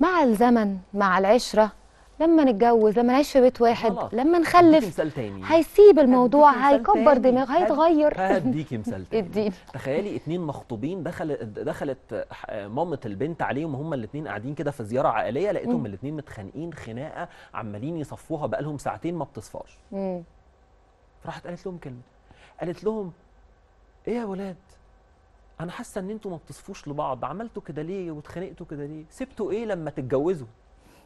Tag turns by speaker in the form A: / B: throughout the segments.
A: مع الزمن مع العشره لما نتجوز لما نعيش في بيت واحد خلاص. لما نخلف تاني. هيسيب الموضوع هيكبر دماغه هيتغير هديكي مثال تاني
B: تخيلي اتنين مخطوبين دخلت دخلت مامة البنت عليهم هما الاتنين قاعدين كده في زياره عائليه لقيتهم الاتنين متخانقين خناقه عمالين يصفوها بقالهم ساعتين ما بتصفاش راحت قالت لهم كلمه قالت لهم ايه يا ولاد انا حاسه ان انتوا ما بتصفوش لبعض عملتوا كده ليه واتخانقتوا كده ليه سبتوا ايه لما تتجوزوا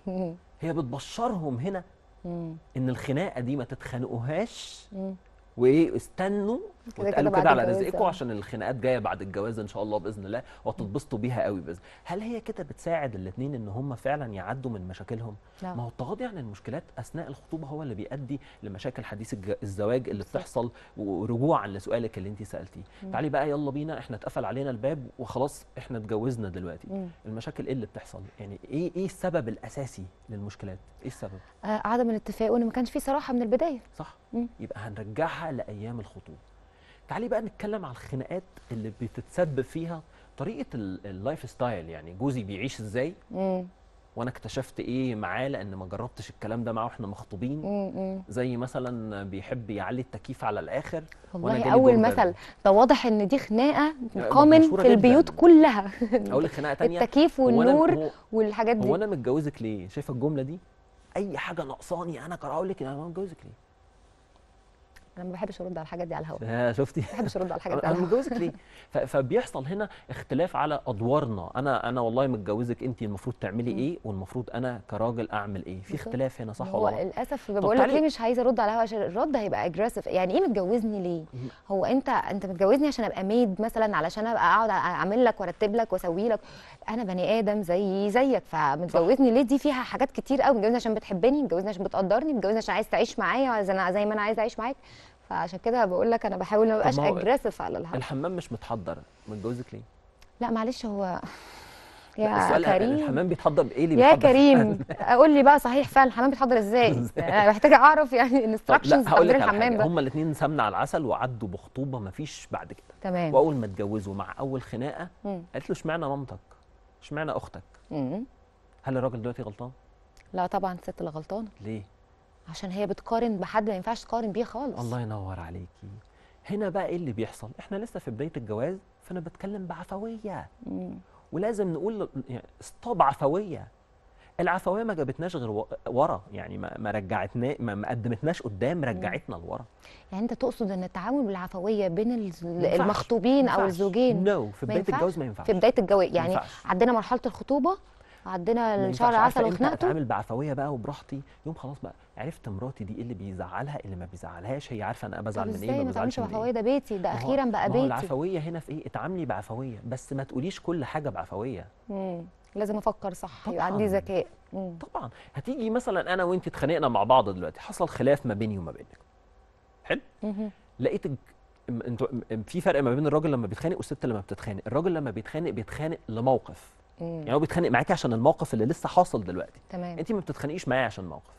B: هي بتبشرهم هنا ان الخناقه دي ما تتخانقوهاش وايه استنوا واتقالوا كده على رزقكم عشان الخناقات جايه بعد الجواز ان شاء الله باذن الله وتتبسطوا بيها قوي باذن هل هي كده بتساعد الاثنين ان هم فعلا يعدوا من مشاكلهم لا. ما هو التغاضي عن المشكلات اثناء الخطوبه هو اللي بيؤدي لمشاكل حديث الزواج اللي بتحصل ورجوعا لسؤالك اللي انت سالتيه تعالي بقى يلا بينا احنا اتقفل علينا الباب وخلاص احنا اتجوزنا دلوقتي مم. المشاكل ايه اللي بتحصل يعني ايه ايه السبب الاساسي للمشكلات ايه السبب آه
A: عدم الاتفاق وان ما كانش في صراحه من البدايه
B: صح مم. يبقى هنرجعها لايام الخطوبه تعالي بقى نتكلم على الخناقات اللي بتتسبب فيها طريقه اللايف ستايل يعني جوزي بيعيش ازاي وانا اكتشفت ايه معاه لان ما جربتش الكلام ده معاه واحنا مخطوبين زي مثلا بيحب يعلي التكييف على الاخر والله وانا اول مثل
A: ده واضح ان دي خناقه كومن في البيوت جداً. كلها اقول لك خناقه ثانيه التكييف والنور هو والحاجات دي وانا
B: متجوزك ليه شايفه الجمله دي اي حاجه ناقصاني انا كراولك لك انا متجوزك ليه
A: انا ما بحبش ارد على الحاجات دي على الهواء
B: شفتي ما بحبش
A: ارد على الحاجات دي على انا جوزك
B: ليه فبيحصل هنا اختلاف على ادوارنا انا انا والله متجوزك انت المفروض تعملي ايه والمفروض انا كراجل اعمل ايه في اختلاف هنا صح ولا لا
A: للاسف بقول لك ليه مش عايزه ارد على الهواء عشان الرد هيبقى اجريسيف يعني ايه متجوزني ليه هو انت انت متجوزني عشان ابقى ميد مثلا علشان ابقى اقعد اعمل لك وارتب لك واسوي لك انا بني ادم زي زيك فمتجوزني ليه دي فيها حاجات كتير قوي متجوزني عشان بتحبني متجوزني عشان بتقدرني متجوزني عشان عايز تعيش معايا زي ما انا عايز اعيش معاك فعشان كده بقول لك انا بحاول ما ابقاش اجريسيف على الحمام
B: الحمام مش متحضر من جوزك ليه؟
A: لا معلش هو يا كريم الحمام
B: بيتحضر بايه اللي يا كريم
A: قول لي بقى صحيح فعلا الحمام بيتحضر ازاي؟ انا محتاجه اعرف يعني انستراكشنز تحضير الحمام ده هما
B: الاثنين سمنه على العسل وعدوا بخطوبه ما فيش بعد كده تمام واول ما اتجوزوا مع اول خناقه قالت له اشمعنى مامتك؟ اشمعنى اختك؟ هل الراجل دلوقتي غلطان؟
A: لا طبعا الست اللي غلطانه ليه؟ عشان هي بتقارن بحد ما ينفعش تقارن بيه خالص الله
B: ينور عليكي هنا بقى ايه اللي بيحصل احنا لسه في بدايه الجواز فانا بتكلم بعفويه مم. ولازم نقول استوب يعني عفويه العفويه ما جابتناش غير ورا يعني ما ما رجعتنا ما قدمتناش قدام رجعتنا لورا
A: يعني انت تقصد ان التعامل بالعفويه بين المخطوبين او الزوجين نو no. في بدايه الجواز ما ينفعش في بدايه الجواز يعني عندنا مرحله الخطوبه عدينا شهر عسل وخنقته
B: اتعامل بعفويه بقى وبراحتي يوم خلاص بقى عرفت مراتي دي ايه اللي بيزعلها إيه اللي ما بيزعلهاش هي عارفه انا بزعل من ايه ما بزعلش من ايه
A: ده بيتي ده اخيرا بقى بيتي العفويه
B: هنا في ايه اتعاملي بعفويه بس ما تقوليش كل حاجه بعفويه
A: امم لازم افكر صح يبقى عندي ذكاء طبعا
B: هتيجي مثلا انا وانت اتخانقنا مع بعض دلوقتي حصل خلاف ما بيني وما بينك حلو لقيت في فرق ما بين الراجل لما بيتخانق والست لما بتتخانق الراجل لما بيتخانق بيتخانق لموقف مم. يعني هو بيتخانق معاكي عشان الموقف اللي لسه حاصل دلوقتي تمام انت ما بتتخانقيش معايا عشان الموقف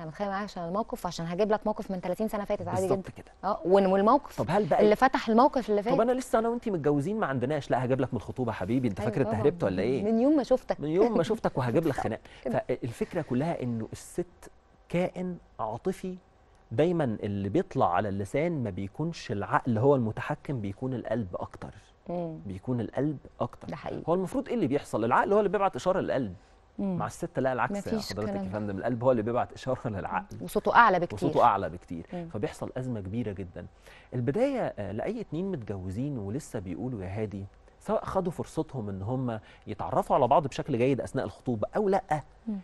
A: انا بتخانق معايا عشان الموقف عشان هجيب لك موقف من 30 سنه فاتت عادي جدا بالظبط كده اه والموقف طب هل بقى اللي فتح الموقف اللي فات طب
B: انا لسه انا وانت متجوزين ما عندناش لا هجيب لك من الخطوبه حبيبي انت أيوة فاكر انت هربت ولا ايه من يوم ما شفتك من يوم ما شفتك وهجيب لك خناق فالفكره كلها انه الست كائن عاطفي دايما اللي بيطلع على اللسان ما بيكونش العقل هو المتحكم بيكون القلب اكتر مم. بيكون القلب اكتر ده حقيقي هو المفروض ايه اللي بيحصل العقل هو اللي بيبعت اشاره للقلب مم. مع الست لا العكس يا حضرتك يا فندم القلب هو اللي بيبعت اشاره للعقل
A: وصوته اعلى بكتير وصوته اعلى
B: بكتير مم. فبيحصل ازمه كبيره جدا البدايه آه، لاي اتنين متجوزين ولسه بيقولوا يا هادي سواء خدوا فرصتهم ان هم يتعرفوا على بعض بشكل جيد اثناء الخطوبه او لا مم.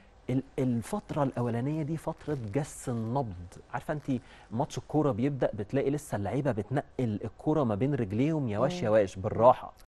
B: الفترة الأولانية دي فترة جس النبض عارفة أنت ماتش الكورة بيبدأ بتلاقي لسه اللعيبة بتنقل الكورة ما بين رجليهم يواش يواش بالراحة